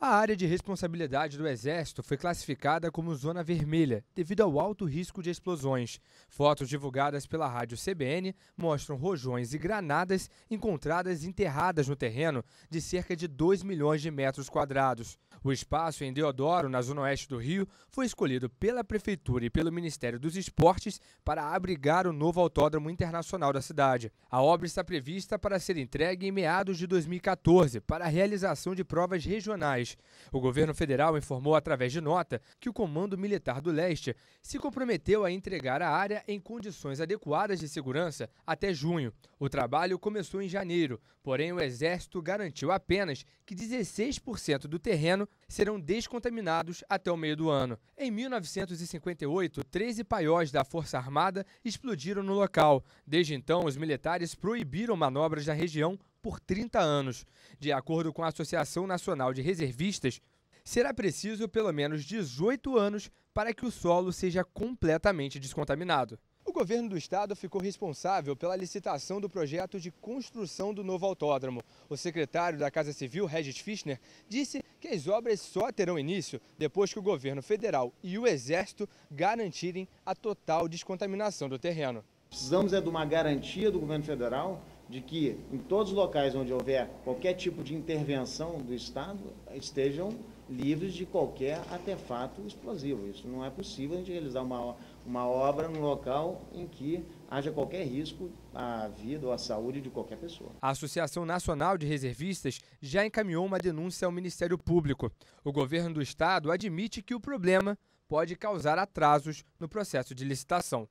A área de responsabilidade do Exército foi classificada como zona vermelha devido ao alto risco de explosões. Fotos divulgadas pela rádio CBN mostram rojões e granadas encontradas enterradas no terreno de cerca de 2 milhões de metros quadrados. O espaço em Deodoro, na zona oeste do Rio, foi escolhido pela Prefeitura e pelo Ministério dos Esportes para abrigar o novo Autódromo Internacional da cidade. A obra está prevista para ser entregue em meados de 2014 para a realização de provas regionais. O governo federal informou através de nota que o Comando Militar do Leste se comprometeu a entregar a área em condições adequadas de segurança até junho. O trabalho começou em janeiro, porém o Exército garantiu apenas que 16% do terreno serão descontaminados até o meio do ano. Em 1958, 13 paióis da Força Armada explodiram no local. Desde então, os militares proibiram manobras na região por 30 anos. De acordo com a Associação Nacional de Reservistas, será preciso pelo menos 18 anos para que o solo seja completamente descontaminado. O governo do estado ficou responsável pela licitação do projeto de construção do novo autódromo. O secretário da Casa Civil, Regis Fischner, disse que as obras só terão início depois que o governo federal e o Exército garantirem a total descontaminação do terreno. Precisamos é de uma garantia do governo federal de que em todos os locais onde houver qualquer tipo de intervenção do Estado estejam livres de qualquer artefato explosivo. Isso não é possível a gente realizar uma, uma obra num local em que haja qualquer risco à vida ou à saúde de qualquer pessoa. A Associação Nacional de Reservistas já encaminhou uma denúncia ao Ministério Público. O governo do estado admite que o problema pode causar atrasos no processo de licitação.